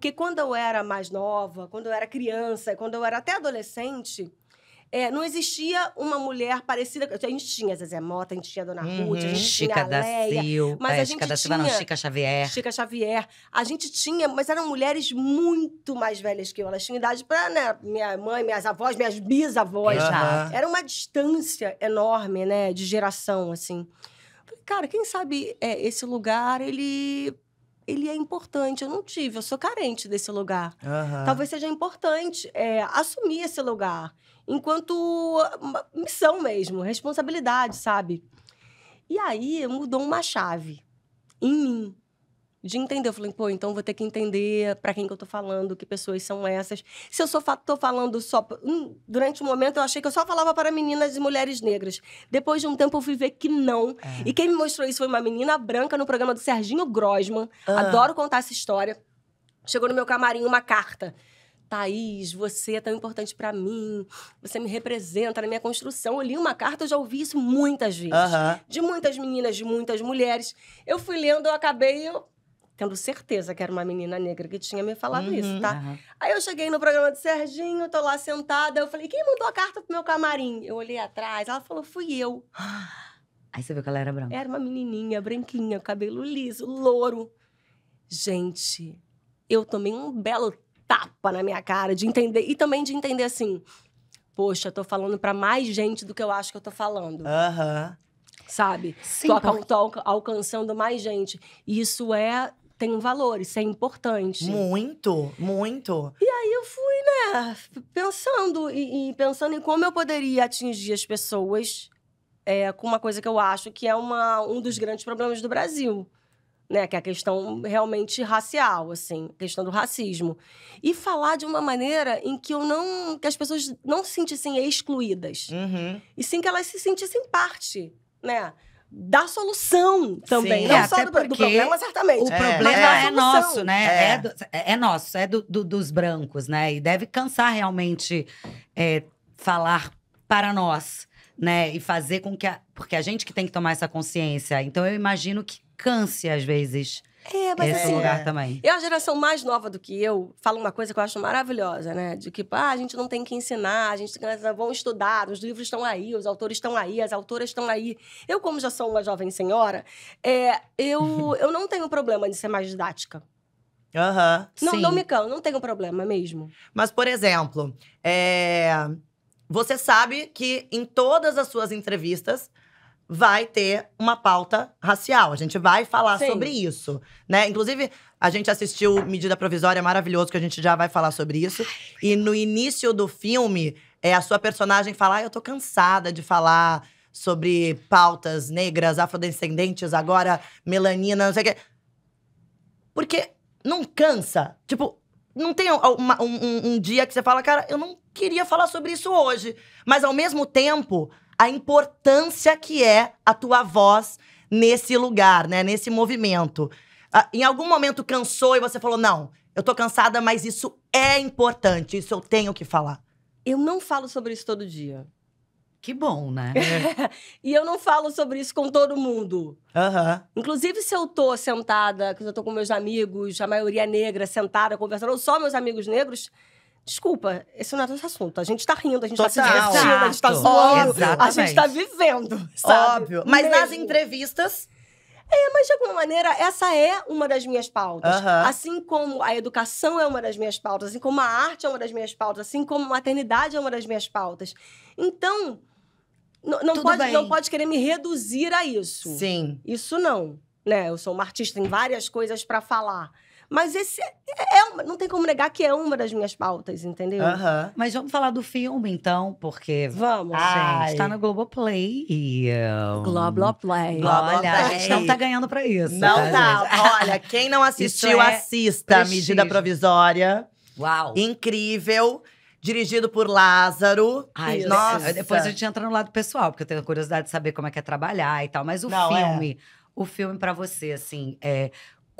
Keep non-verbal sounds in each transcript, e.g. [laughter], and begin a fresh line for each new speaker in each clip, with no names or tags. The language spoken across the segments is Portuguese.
Porque quando eu era mais nova, quando eu era criança, quando eu era até adolescente, é, não existia uma mulher parecida. A gente tinha Zezé Mota, a gente tinha Dona uhum, Ruth, a gente Chica tinha da Leia, mas é, a gente tinha é, da Silva, não, Chica Xavier. Chica Xavier. A gente tinha, mas eram mulheres muito mais velhas que eu. Elas tinham idade para né, minha mãe, minhas avós, minhas bisavós uhum. já. Era uma distância enorme, né, de geração, assim. Cara, quem sabe é, esse lugar, ele ele é importante. Eu não tive, eu sou carente desse lugar. Uhum. Talvez seja importante é, assumir esse lugar enquanto hum, missão mesmo, responsabilidade, sabe? E aí mudou uma chave em mim de entender. Eu falei, pô, então vou ter que entender para quem que eu tô falando, que pessoas são essas. Se eu só tô falando só. Hum, durante um momento eu achei que eu só falava para meninas e mulheres negras. Depois de um tempo eu fui ver que não. É. E quem me mostrou isso foi uma menina branca no programa do Serginho Grossman. Ah. Adoro contar essa história. Chegou no meu camarim uma carta. Thaís, você é tão importante para mim, você me representa na minha construção. Eu li uma carta, eu já ouvi isso muitas vezes. De muitas meninas, de muitas mulheres. Eu fui lendo, eu acabei, eu tendo certeza que era uma menina negra que tinha me falado uhum, isso, tá? Uhum. Aí eu cheguei no programa de Serginho, tô lá sentada, eu falei, quem mandou a carta pro meu camarim? Eu olhei atrás, ela falou, fui eu.
[gasps] Aí você viu que ela era branca.
Era uma menininha, branquinha, cabelo liso, louro. Gente, eu tomei um belo tapa na minha cara de entender, e também de entender assim, poxa, tô falando para mais gente do que eu acho que eu tô falando.
Aham. Uhum
sabe? Sim, tô, então tô alcançando mais gente. Isso é tem um valor, isso é importante. Muito,
muito.
E aí eu fui, né, pensando e, e pensando em como eu poderia atingir as pessoas é, com uma coisa que eu acho que é uma, um dos grandes problemas do Brasil. Né, que é a questão realmente racial, assim, questão do racismo. E falar de uma maneira em que eu não. que as pessoas não se sentissem excluídas. Uhum. E sim que elas se sentissem parte, né? da solução também. Sim. Não é, só do, do, problema, certamente. O é, problema é, é nosso, né? É. é, do, é,
nosso, é do, do, dos brancos, né? E deve cansar realmente é, falar para nós, né? E fazer com que. A, porque a gente que tem que tomar essa consciência. Então eu imagino que canse às vezes.
É, mas Esse assim, lugar também. E a geração mais nova do que eu, fala uma coisa que eu acho maravilhosa, né? De que, ah, a gente não tem que ensinar, a gente vão estudar, os livros estão aí, os autores estão aí, as autoras estão aí. Eu, como já sou uma jovem senhora, é, eu, [laughs] eu não tenho problema de ser mais didática.
Aham. Uhum, não, sim. não me
cão, não tenho problema mesmo.
Mas, por exemplo, é... você sabe que em todas as suas entrevistas, vai ter uma pauta racial. A gente vai falar Sim. sobre isso, né? Inclusive, a gente assistiu Medida Provisória, maravilhoso, que a gente já vai falar sobre isso. E no início do filme, é, a sua personagem fala: ah, eu tô cansada de falar sobre pautas negras, afrodescendentes, agora melanina, não sei o quê. Porque não cansa. Tipo, não tem uma, um, um dia que você fala, cara, eu não queria falar sobre isso hoje. Mas ao mesmo tempo a importância que é a tua voz nesse lugar, né? Nesse movimento. Ah, em algum momento cansou e você falou: não, eu tô cansada, mas isso é importante, isso eu tenho que falar. Eu
não falo sobre isso todo dia. Que bom, né? [laughs] e eu não falo sobre isso com todo mundo. Uhum. Inclusive, se eu tô sentada, que eu tô com meus amigos, a maioria é negra, sentada, conversando, ou só meus amigos negros, Desculpa, esse não é nosso assunto. A gente tá rindo, a gente Total. tá se divertindo, a gente tá zoando, a gente tá vivendo, sabe? Óbvio. Mas Mesmo. nas entrevistas... É, mas de alguma maneira, essa é uma das minhas pautas. Uhum. Assim como a educação é uma das minhas pautas, assim como a arte é uma das minhas pautas, assim como a maternidade é uma das minhas pautas. Então, não pode, não pode querer me reduzir a isso. Sim. Isso não. Né? Eu sou uma artista, tem várias coisas para falar. Mas esse é, é, não tem como negar que é uma das minhas pautas, entendeu? Uhum. Mas vamos falar do
filme, então, porque. Vamos, Ai. gente. Tá no
Globoplay.
Um... Globoplay.
Globoplay. Olha, a gente não tá ganhando pra isso. Não tá. tá. [laughs] Olha, quem não assistiu, é assista. Medida provisória. Uau. Incrível dirigido por Lázaro. Ai, nossa. Depois a gente entra no lado pessoal,
porque eu tenho curiosidade de saber como é que é trabalhar e tal. Mas o Não, é. filme, é. o filme para você, assim, é,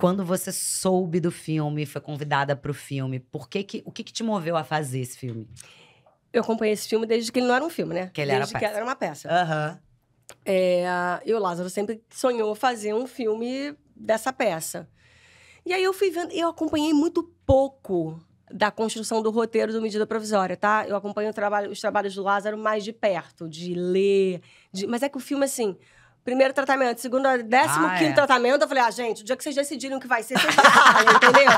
quando você soube do filme, foi convidada para o filme, por que que, o que, que te moveu a fazer esse filme?
Eu acompanhei esse filme desde que ele não era um filme, né? Que ele desde era, que era uma peça. Aham. Uhum. É, e o Lázaro sempre sonhou fazer um filme dessa peça. E aí eu fui vendo, eu acompanhei muito pouco da construção do roteiro do Medida Provisória, tá? Eu acompanho trabalho, os trabalhos do Lázaro mais de perto, de ler. De... Mas é que o filme, assim, Primeiro tratamento, segundo, décimo ah, quinto é. tratamento. Eu falei, ah, gente, o dia que vocês decidirem o que vai ser, vocês falam, [laughs] entendeu?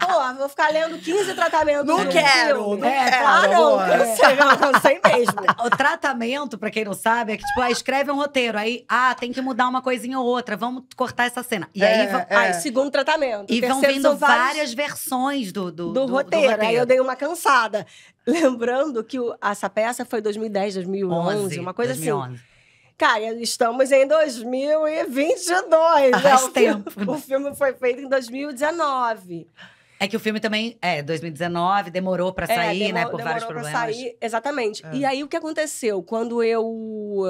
Pô, vou ficar lendo 15 tratamentos. Não quero, não é, quero. Ah, não, cansei,
[laughs] não, mesmo. O tratamento, pra quem não sabe, é que, tipo, ah, escreve um roteiro, aí, ah, tem que mudar uma coisinha ou outra, vamos cortar essa cena. E é, é, aí, é. aí segundo tratamento. E vão vindo várias
versões do, do, do, do roteiro. Do roteiro. Aí eu dei uma cansada. [laughs] Lembrando que o, essa peça foi 2010, 2011, 11, uma coisa 2011. assim Cara, estamos em 2022. Faz né? tempo. O né? filme, o filme foi feito em 2019.
É que o filme também, é, 2019, demorou para é, sair, é, demor né, por vários problemas. Demorou pra sair,
exatamente. É. E aí o que aconteceu? Quando eu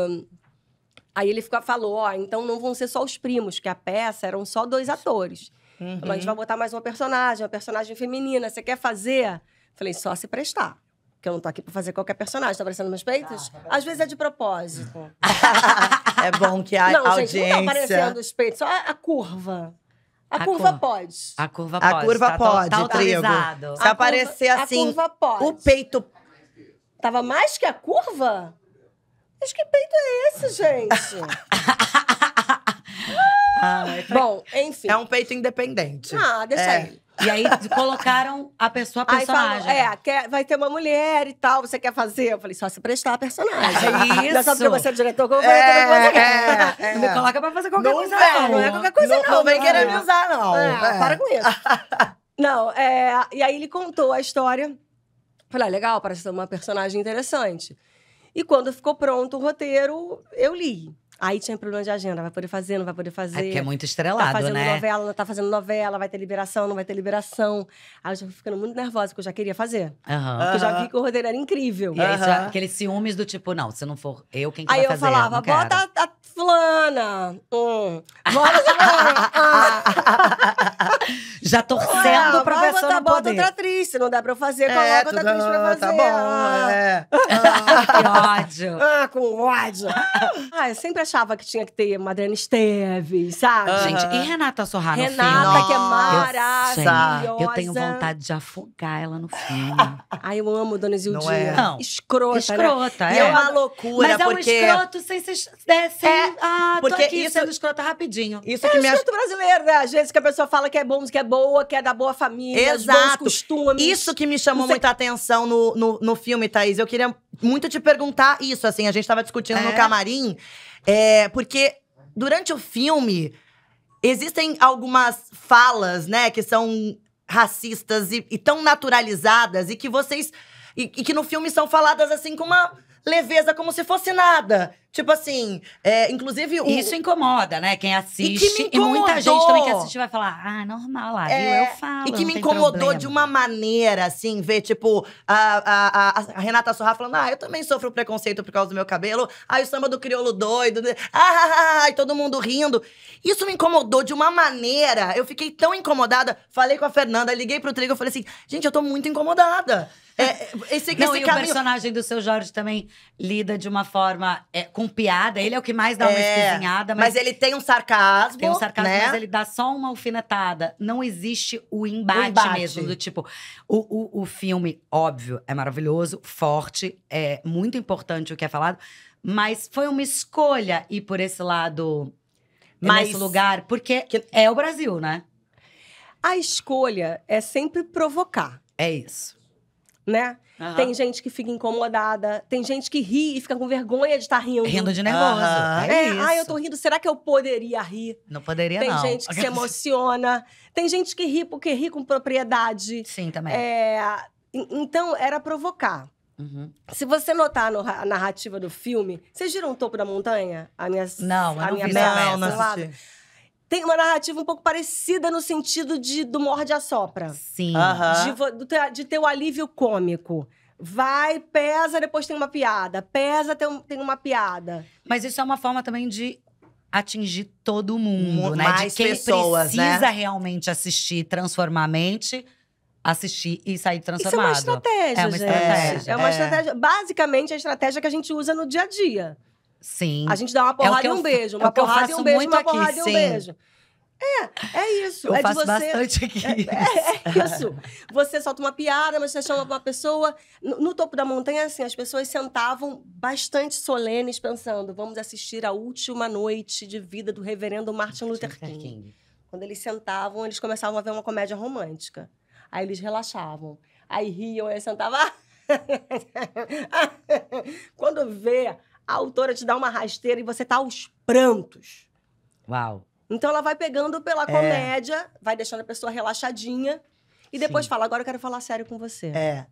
Aí ele ficou, falou, ó, então não vão ser só os primos, que a peça eram só dois atores. Uhum. Então, a gente uhum. vai botar mais uma personagem, uma personagem feminina, você quer fazer? Falei, só se prestar que eu não tô aqui pra fazer qualquer personagem. Tá aparecendo meus peitos? Tá, tá Às vezes é de propósito. é bom que a não, audiência... Gente, não tá aparecendo os peitos, só a, a curva. A, a curva, pode.
A curva pode. A curva tá pode, tá trigo. Se a aparecer curva, assim, a curva pode. o
peito... Tava mais que a curva? Mas que peito é esse, gente? [laughs] Ah, é Bom, enfim. É um peito independente. Ah, deixa é.
aí. E aí colocaram
a pessoa, a personagem. Aí falou, é, quer, vai ter uma mulher e tal, você quer fazer? Eu falei, só se prestar a personagem. Isso. É não é só porque você é diretor, como é, é, é, é, Me coloca pra fazer qualquer não coisa, vem, não. Não é qualquer coisa, não. Não, não vem querer me usar, não. É, Para com isso. [laughs] não, é, e aí ele contou a história. Falei, ah, legal, parece ser uma personagem interessante. E quando ficou pronto o roteiro, eu li. Aí tinha problema de agenda, vai poder fazer, não vai poder fazer. É porque é muito tá estrelado, né? Tá fazendo né? novela, não tá fazendo novela, vai ter liberação, não vai ter liberação. Aí eu já fui ficando muito nervosa, porque eu já queria fazer.
Uhum. Porque eu já vi que
o roteiro era incrível. E aí, uhum. já,
aqueles ciúmes do tipo, não, se não for eu, quem que aí vai fazer? Aí eu falava, bota
a, a fulana. Hum. Bota a fulana. [laughs] já torcendo ah, pra pessoa botar, não bota outra atriz, se não dá pra eu fazer, é, coloca outra atriz pra tá fazer. Tá bom, ah. é. Ah, [laughs] que ódio. Ah, com ódio. ah, eu sempre achei achava que tinha que ter Adriana Esteves, sabe? Uhum. Gente, e Renata Sorra Renata, no filme? Renata, que é maravilhosa. Eu, tenho vontade de afogar ela no filme. [laughs] Ai, eu amo Dona Zildinha. Não é. Não.
Escrota, né? Escrota, né? é. E é uma loucura, Mas porque... é um escroto
sem... ser, né, sem é, ah, porque tô aqui isso, sendo
escrota rapidinho. Isso é que é me escroto
ach... brasileiro, né? Às vezes que a pessoa fala que é bom, que é boa, que é da boa família, Exato. costumes.
Isso que me chamou muita atenção no, no, no filme, Thaís. Eu queria muito te perguntar isso, assim. A gente tava discutindo é. no camarim. É, porque durante o filme existem algumas falas, né, que são racistas e, e tão naturalizadas e que vocês. E, e que no filme são faladas assim com uma leveza, como se fosse nada. Tipo assim, é, inclusive o... Isso incomoda, né? Quem assiste. E, que e, muita gente também que assiste vai falar, ah, normal, lá, é... Eu falo. E que me incomodou problema. de uma maneira, assim, ver, tipo, a, a, a, Renata Sorra falando, ah, eu também sofro preconceito por causa do meu cabelo. Ah, o samba do crioulo doido. Né? [laughs] Ah, ah, ah, ah, e todo mundo rindo. Isso me incomodou de uma maneira. Eu fiquei tão incomodada. Falei com a Fernanda, liguei pro Trigo e falei assim, gente, eu tô muito incomodada. É, esse, não, esse e caminho... o personagem
do seu Jorge também lida de uma forma é, com com piada. Ele é o que mais dá uma é, espizinhada. Mas, mas, ele
tem um sarcasmo. Tem um sarcasmo, né? mas ele
dá só uma alfinetada. Não existe o embate, o embate. mesmo. Do tipo, o, o, o filme, óbvio, é maravilhoso, forte, é muito importante o que é falado. Mas foi uma escolha ir por esse lado, nesse
lugar, porque que... é o Brasil, né? A escolha é sempre provocar. É isso né? Uhum. Tem gente que fica incomodada, tem gente que ri e fica com vergonha de estar tá rindo. Rindo de nervoso. Uhum. É, é ah, eu tô rindo, será que eu poderia rir? Não poderia, tem não. Tem gente que se [laughs] emociona, tem gente que ri porque ri com propriedade. Sim, também. É, então, era provocar. Uhum. Se você notar no, a narrativa do filme, vocês viram o topo da montanha? A minha, não, a minha vi, não, não, não tem uma narrativa um pouco parecida no sentido de do morde a sopra. Sim. Uhum. De, de ter o alívio cômico. Vai, pesa, depois tem uma piada. Pesa, tem, tem uma piada. Mas isso é uma forma também de atingir todo mundo, né? Mais de quem pessoas, né? precisa
né? realmente assistir, transformar a mente assistir e sair transformado. Isso é uma estratégia, É uma estratégia. É. É uma estratégia
basicamente, a estratégia que a gente usa no dia a dia. Sim. A gente dá uma é porrada é e um beijo. Uma é porrada e um beijo, uma aqui, porrada sim. e um beijo. É, é isso. Eu é faço de você. Bastante aqui. É, é, é, isso. Você solta uma piada, mas você chama uma pessoa. No, no, topo da montanha, assim, as pessoas sentavam bastante solenes, pensando: vamos assistir a última noite de vida do reverendo Martin Luther King. King. Quando eles sentavam, eles começavam a ver uma comédia romântica. Aí eles relaxavam. Aí riam, aí sentavam. [laughs] Quando vê a autora te dá uma rasteira e você tá aos prantos. Uau. Então ela vai pegando pela é. comédia, é. vai deixando a pessoa relaxadinha. E depois Sim. fala, agora eu quero falar sério com você. É.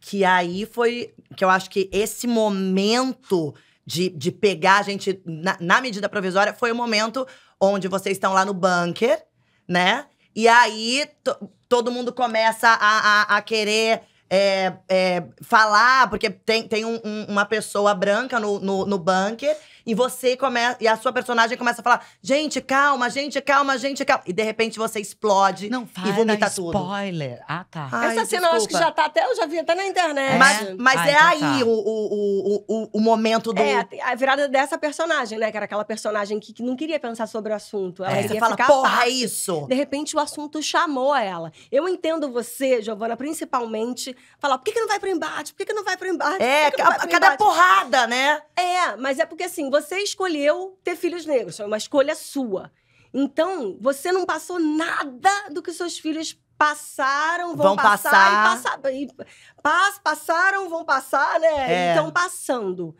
Que aí foi. Que eu
acho que esse momento de, de pegar a gente na, na medida provisória foi o momento onde vocês estão lá no bunker, né? E aí todo mundo começa a, a, a querer é, é, falar, porque tem, tem um, um, uma pessoa branca no, no, no bunker e você começa. E a sua personagem começa a falar: gente, calma, gente, calma, gente, calma. E de repente você explode não, e vomita spoiler. tudo. Spoiler. Ah, tá. Ai, Essa cena eu acho que já
tá até, eu já vi até na internet. É? Mas, mas Ai, ah, é então aí tá.
o, o, o, o, momento do. É,
a virada dessa personagem, né? Que era aquela personagem que, que não queria pensar sobre o assunto. Ela é. queria você fala, porra, fácil. isso. De repente o assunto chamou ela. Eu entendo você, Giovana, principalmente falar, por que, que não vai pro embate? Por que, que não vai pro embate? É, que a, cada embate? porrada, né? É, mas é porque assim, você escolheu ter filhos negros, foi uma escolha sua. Então, você não passou nada do que seus filhos passaram, vão, vão passar, passar, e passar. E pass, passaram, vão passar, né? É. Então, passando.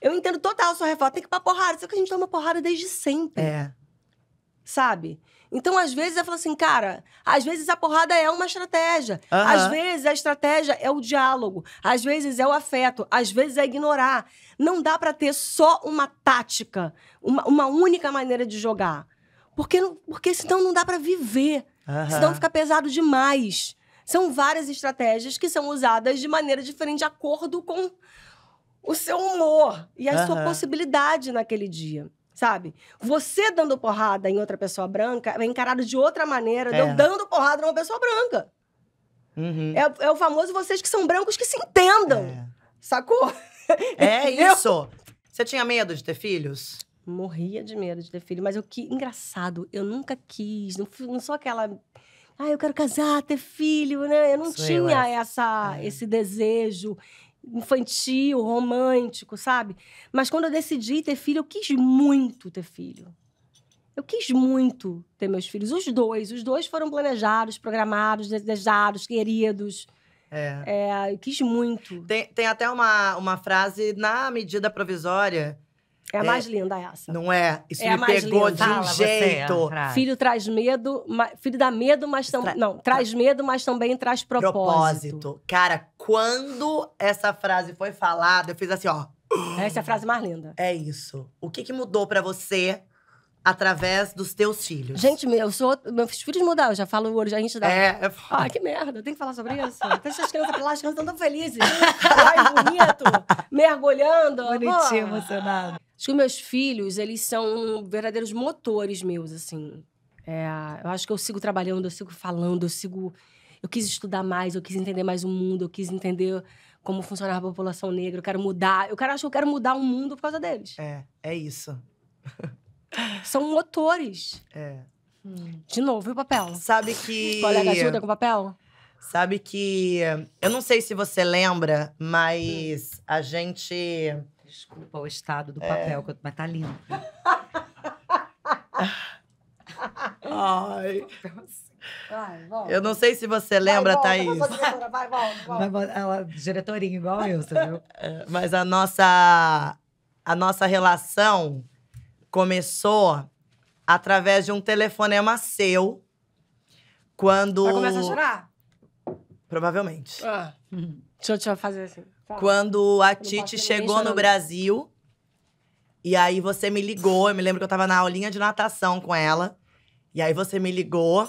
Eu entendo total sua revolta. Tem que ir pra porrada. Só que a gente toma porrada desde sempre. É. Sabe? Então, às vezes, eu falo assim, cara, às vezes a porrada é uma estratégia. Uhum. Às vezes a estratégia é o diálogo. Às vezes é o afeto. Às vezes é ignorar. Não dá para ter só uma tática, uma, uma, única maneira de jogar. Porque, porque senão não dá para viver. Senão fica pesado demais. São várias estratégias que são usadas de maneira diferente, de acordo com o seu humor e a sua possibilidade naquele dia sabe? Você dando porrada em outra pessoa branca é encarado de outra maneira, é. eu dando porrada numa pessoa branca. Uhum. É, é, o famoso vocês que são brancos que se entendam. É. Sacou? É [laughs] isso. Você tinha medo de ter filhos? Morria de medo de ter filho, mas eu que engraçado, eu nunca quis, não, não sou aquela ah, eu quero casar, ter filho, né? Eu não tinha essa, é. esse desejo infantil, romântico, sabe? Mas quando eu decidi ter filho, eu quis muito ter filho. Eu quis muito ter meus filhos, os dois. Os dois foram planejados, programados, desejados, queridos. É. é eu quis muito. Tem, tem até uma,
uma frase na medida provisória é a é, mais é, linda essa. Não é? Isso é me pegou linda. de um Fala jeito. Você, filho
traz medo, ma... filho dá medo, mas também. Não, traz medo, mas também traz propósito. propósito. Cara, quando essa frase foi
falada, eu fiz assim, ó. Essa é a frase mais linda. É isso. O que, que mudou para você
através dos teus filhos? Gente, meu, sou, meus filhos mudaram, eu já falo hoje, a gente dá. É, é Ah, que merda, tem que falar sobre isso. Deixa [laughs] as crianças pra lá, as crianças estão tão felizes. Ai, bonito, [laughs] mergulhando. Bonitinho, emocionado. Acho que meus filhos, eles são verdadeiros motores meus, assim. É, eu acho que eu sigo trabalhando, eu sigo falando, eu sigo. Eu quis estudar mais, eu quis entender mais o mundo, eu quis entender como funcionava a população negra, eu quero mudar. Eu quero, acho que eu quero mudar o mundo por causa deles. É, é isso. [laughs] São motores. É. Hum. De novo, e o papel? Sabe que. Colega ajuda com o papel?
Sabe que. Eu não sei se você lembra, mas hum. a gente Desculpa o estado do é. papel, mas tá lindo.
Ai. Assim. Vai, eu não sei
se você lembra, vai, volta, Thaís. Diretora, vai, volta, [laughs] volta.
Ela, diretorinha igual eu, você viu? [laughs] É, mas a nossa, a nossa relação começou através de um telefonema seu. Quando. Vai começar a chorar? Provavelmente. Ah. Deixa
eu te fazer assim. Tá. quando a Titi chegou no Brasil.
E aí você me ligou, eu me lembro que eu tava na aulinha de natação com ela. E aí você me ligou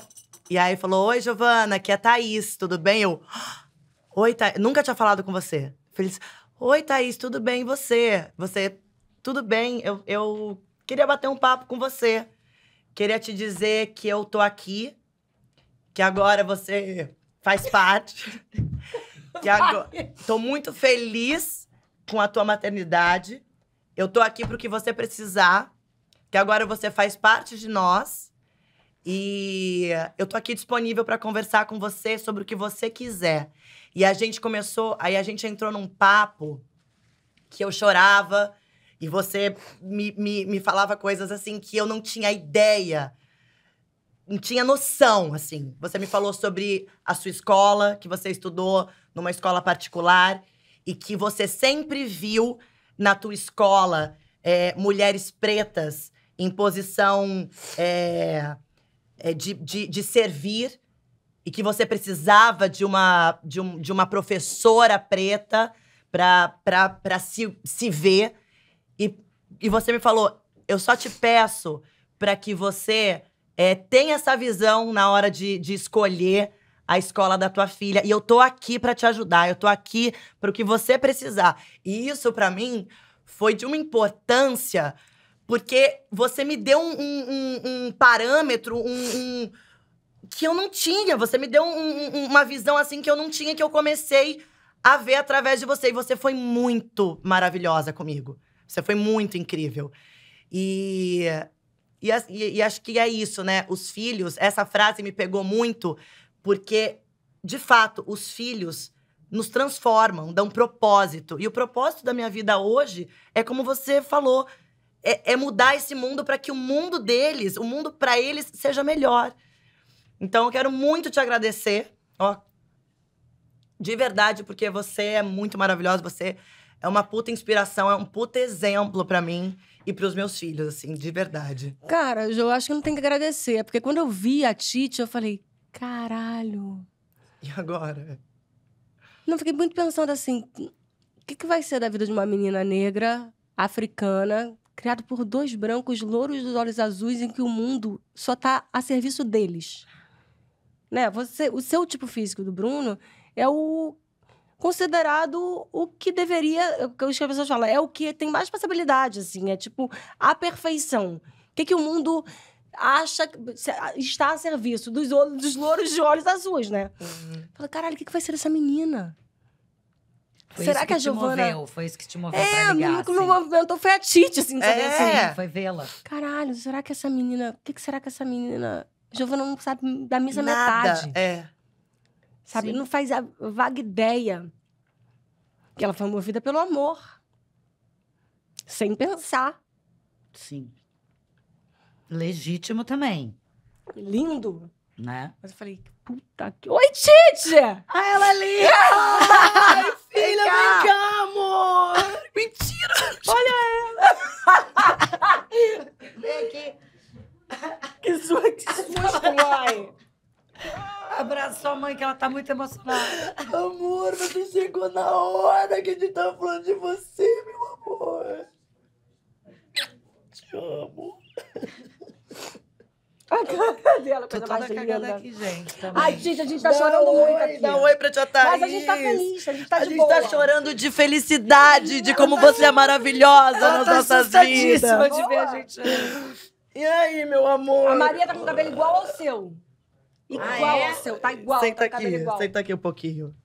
e aí falou: "Oi, Giovana, aqui é Thaís, tudo bem?" Eu: ah, "Oi, Thaís, nunca tinha falado com você". Feliz: assim, "Oi, Thaís, tudo bem e você? Você tudo bem? Eu, eu queria bater um papo com você. Queria te dizer que eu tô aqui, que agora você faz parte [laughs] E agora, tô muito feliz com a tua maternidade. Eu tô aqui pro que você precisar, que agora você faz parte de nós. E eu tô aqui disponível para conversar com você sobre o que você quiser. E a gente começou, aí a gente entrou num papo que eu chorava e você me, me, me falava coisas assim que eu não tinha ideia não tinha noção, assim. Você me falou sobre a sua escola, que você estudou numa escola particular e que você sempre viu na tua escola é, mulheres pretas em posição é, de, de, de, servir e que você precisava de uma, de, um, de uma professora preta para se, se ver. E, e você me falou: eu só te peço para que você é, tem essa visão na hora de, de escolher a escola da tua filha. E eu tô aqui para te ajudar, eu tô aqui para o que você precisar. E isso, para mim, foi de uma importância, porque você me deu um, um, um parâmetro, um, um, que eu não tinha. Você me deu uma visão assim que eu não tinha, que eu comecei a ver através de você. E você foi muito maravilhosa comigo. Você foi muito incrível. E e, e, e acho que é isso, né? Os filhos, essa frase me pegou muito, porque, de fato, os filhos nos transformam, dão propósito. E o propósito da minha vida hoje é como você falou, é, é mudar esse mundo para que o mundo deles, o mundo para eles seja melhor. Então eu quero muito te agradecer, ó, de verdade, porque você é muito maravilhosa, você é uma puta inspiração, é um puta exemplo para mim e para os meus filhos, assim, de verdade.
Cara, eu acho que não tem que agradecer, porque quando eu vi a Tite, eu falei, caralho.
E agora?
Não, fiquei muito pensando assim, o que, que vai ser da vida de uma menina negra, africana, criada por dois brancos louros dos olhos azuis em que o mundo só está a serviço deles. Né? Você, o seu tipo físico do Bruno é o considerado o que deveria, é o que as pessoas falam, é o que tem mais possibilidade, assim, é tipo a perfeição. O que, que o mundo acha ah, está a serviço dos, olhos, dos louros de olhos azuis, né? Uhum. Fala, caralho, o que, que vai ser dessa menina? Foi Será que, que a Giovana. Moveu,
foi isso que te moveu. É, pra ligar, o que assim.
me movimentou foi a Tite, assim, sabe? É. Assim? Foi vê-la. Caralho, será que essa menina. O que, que será que essa menina. Giovana não sabe da mesma Nada. metade. É. Sabe? Sim. Não faz a vaga ideia que ela foi movida pelo amor. Sem pensar.
Sim. Legítimo também.
Lindo. Né? Mas eu falei, puta que. Oi, Tite! Ah, ela ali! É [laughs] Ai, filha, vem cá,
amor! Mentira! Olha ela! [laughs] vem aqui.
Que sua que susto, mãe! [laughs] Abraço sua mãe, que ela tá muito emocionada.
Amor, você chegou na hora que a gente tava falando de
você,
meu amor. Te amo.
A ah, cara dela, Tô cagada aqui, gente. Tá Ai, gente, a gente tá dá
chorando oi, muito aqui. Dá oi pra tia Thaís. Mas a gente tá feliz, a gente tá a de gente tá boa. A gente tá chorando de felicidade, de como você é maravilhosa ela nas tá nossas vidas. de ver a
gente. E aí, meu amor? A Maria tá com o cabelo igual ao seu. Ah, igual ah, ao seu, tá igual. Senta tá aqui, igual. senta
aqui um pouquinho.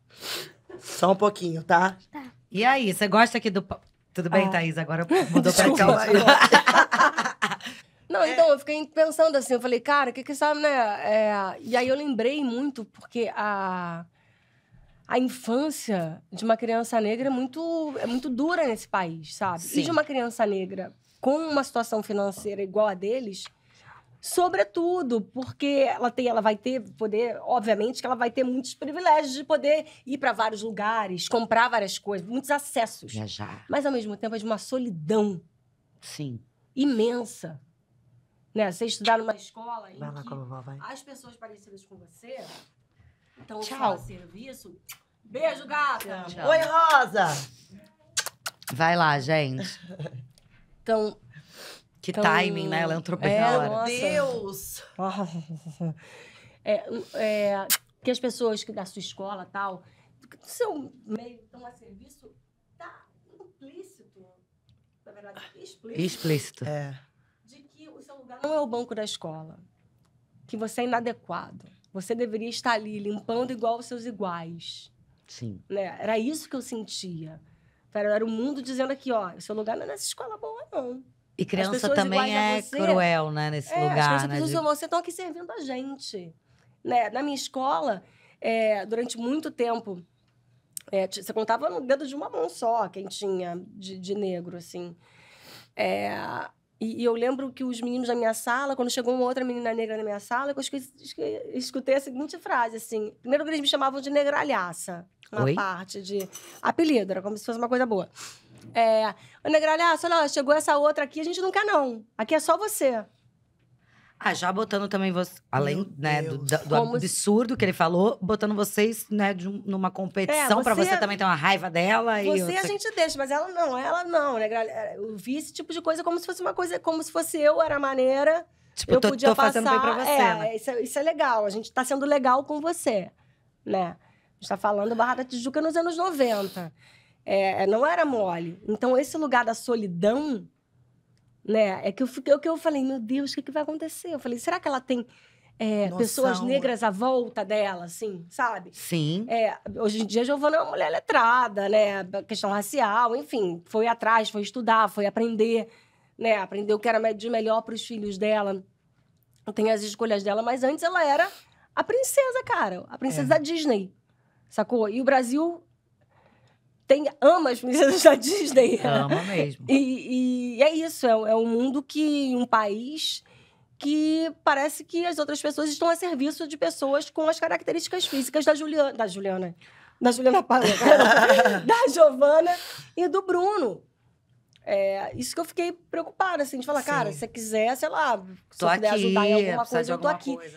Só um pouquinho, tá? Tá. E aí, você gosta
aqui do. Tudo bem, ah. Thaís? Agora mudou pra
cá. [laughs] Não, é. então, eu fiquei pensando assim, eu falei, cara, o que que sabe, né? É... E aí eu lembrei muito, porque a... a infância de uma criança negra é muito, é muito dura nesse país, sabe? Sim. E de uma criança negra com uma situação financeira igual a deles, Sobretudo porque ela tem, ela vai ter poder, obviamente, que ela vai ter muitos privilégios de poder ir para vários lugares, comprar várias coisas, muitos acessos. Viajar. Mas ao mesmo tempo é de uma solidão. Sim. Imensa. Né? Você estudar numa escola em vai lá, que vovó, vai. as pessoas parecidas com você estão fazendo serviço. Beijo, gata. Tchau. Oi, Rosa.
Vai lá, gente. então, que então, timing, né? Ela entrou bem é, na hora. Meu Deus!
É, é, que as pessoas que da sua escola tal, do seu meio estão a serviço, tá implícito, na verdade, explícito. Explícito. É. De que o seu lugar não é o banco da escola. Que você é inadequado. Você deveria estar ali limpando igual os seus iguais. Sim. Né? Era isso que eu sentia. Era o mundo dizendo aqui, ó, seu lugar não é nessa escola boa, não. E criança também é cruel,
né, nesse é, lugar. Né, as pessoas né, de...
você estão tá aqui servindo a gente. Né? Na minha escola, é, durante muito tempo, é, você contava no dedo de uma mão só quem tinha de, de negro, assim. É, e, e, eu lembro que os meninos da minha sala, quando chegou uma outra menina negra na minha sala, eu escutei a seguinte frase, assim. Primeiro eles me chamavam de negralhaça. Uma Oi? parte de apelido, era como se fosse uma coisa boa. É, o Negralha, ah, olha, chegou essa outra aqui, a gente não quer não. Aqui é só você.
Ah, já botando também você, além né, do, do, absurdo que ele falou, botando vocês né, de um, numa competição é, para você também ter uma raiva dela. Você e outra... a
gente deixa, mas ela não, ela não, né? Eu vi esse tipo de coisa como se fosse uma coisa, como se fosse eu, era maneira. Tipo, eu tô, podia tô passar. fazendo bem pra você. É, né? isso, é, isso, é legal, a gente tá sendo legal com você, né? A gente tá falando Barra da Tijuca nos anos 90. É, é, não era mole. Então, esse lugar da solidão, né? É que eu, fiquei, é que eu falei, meu Deus, o que, que vai acontecer? Eu falei, será que ela tem é, pessoas negras à volta dela, assim, sabe? Sim. É, hoje em dia, a Giovana é uma mulher letrada, né? Questão racial, enfim. Foi atrás, foi estudar, foi aprender, né? Aprendeu o que era de melhor para os filhos dela. Tem as escolhas dela, mas antes ela era a princesa, cara. A princesa é. da Disney, sacou? E o Brasil tem, ama as princesas [laughs] da Disney. Ama mesmo. E, e é isso, é, é, um mundo que, um país que parece que as outras pessoas estão a serviço de pessoas com as características físicas da Juliana, da Juliana, da Juliana Paula, [laughs] da Giovana e do Bruno. É, isso que eu fiquei preocupada, assim, de falar, Sim. cara, se você quiser, sei lá, se tô você aqui, quiser ajudar em alguma coisa, eu tô aqui. Coisa.